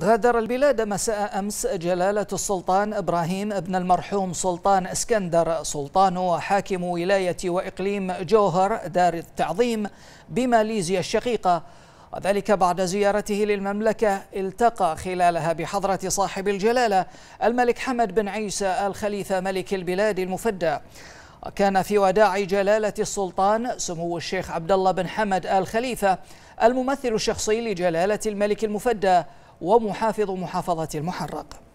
غادر البلاد مساء أمس جلالة السلطان إبراهيم ابن المرحوم سلطان اسكندر سلطان وحاكم ولاية وإقليم جوهر دار التعظيم بماليزيا الشقيقة وذلك بعد زيارته للمملكة التقى خلالها بحضرة صاحب الجلالة الملك حمد بن عيسى الخليفة ملك البلاد المفدى وكان في وداع جلالة السلطان سمو الشيخ عبد الله بن حمد آل خليفة الممثل الشخصي لجلالة الملك المفدى ومحافظ محافظة المحرق